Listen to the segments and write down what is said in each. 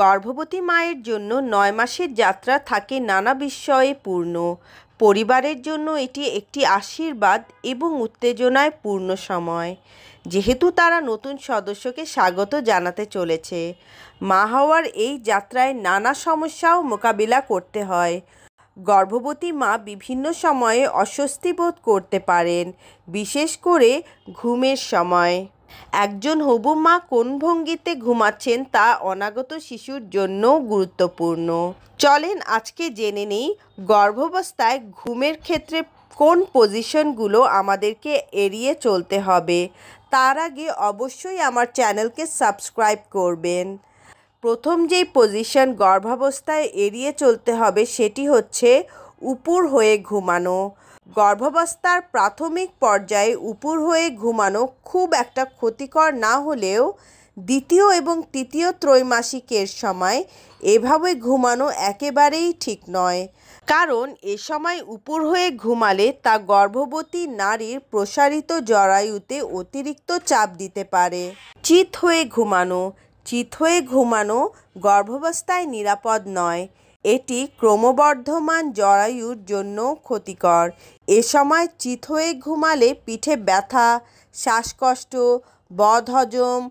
গর্ভবতী মায়ের জন্য নয় মাসের যাত্রা থাকে নানা বিস্ময়ে পূর্ণ পরিবারের জন্য এটি একটি আশীর্বাদ এবং উত্তেজনায় পূর্ণ সময় যেহেতু তারা নতুন সদস্যকে স্বাগত জানাতে চলেছে মা হওয়ার এই যাত্রায় নানা সমস্যাও মোকাবিলা করতে হয় গর্ভবতী মা বিভিন্ন সময়ে অস্বস্তি বোধ করতে পারেন বিশেষ করে ঘুমের সময় একজন হবু মা কোন ভঙ্গিতে ঘুমাচ্ছেন তা অনাগত শিশুর জন্য গুরুত্বপূর্ণ চলেন আজকে জেনে নেই গর্ভাবস্থায় ঘুমের ক্ষেত্রে কোন পজিশনগুলো আমাদেরকে এড়িয়ে চলতে হবে তার আগে অবশ্যই আমার চ্যানেলকে সাবস্ক্রাইব করবেন প্রথম যেই পজিশন গর্ভাবস্থায় এড়িয়ে চলতে হবে সেটি হচ্ছে উপর হয়ে ঘুমানো গর্ভাবস্থার প্রাথমিক পর্যায়ে উপুর হয়ে ঘুমানো খুব একটা ক্ষতিকর না হলেও দ্বিতীয় এবং তৃতীয় ত্রৈমাসিকের সময় এভাবে ঘুমানো একেবারেই ঠিক নয় কারণ এ সময় উপর হয়ে ঘুমালে তা গর্ভবতী নারীর প্রসারিত জরায়ুতে অতিরিক্ত চাপ দিতে পারে চিত হয়ে ঘুমানো চিত হয়ে ঘুমানো গর্ভাবস্থায় নিরাপদ নয় এটি ক্রমবর্ধমান জরায়ুর জন্য ক্ষতিকর এ সময় চিত হয়ে ঘুমালে পিঠে ব্যথা শ্বাসকষ্ট বদহজম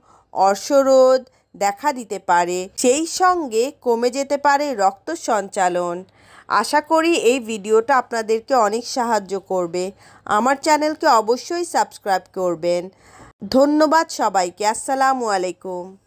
অর্শরোধ দেখা দিতে পারে সেই সঙ্গে কমে যেতে পারে রক্ত সঞ্চালন আশা করি এই ভিডিওটা আপনাদেরকে অনেক সাহায্য করবে আমার চ্যানেলকে অবশ্যই সাবস্ক্রাইব করবেন ধন্যবাদ সবাইকে আসসালামু আলাইকুম